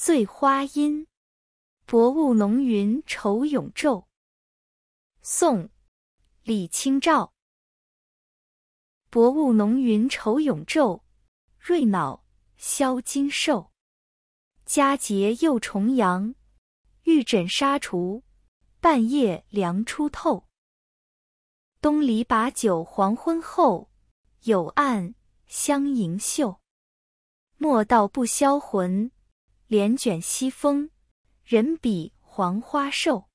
《醉花阴》薄雾浓云愁永昼，宋·李清照。薄雾浓云愁永昼，瑞脑消金兽。佳节又重阳，玉枕纱橱，半夜凉初透。东篱把酒黄昏后，有暗香盈袖。莫道不销魂。帘卷西风，人比黄花瘦。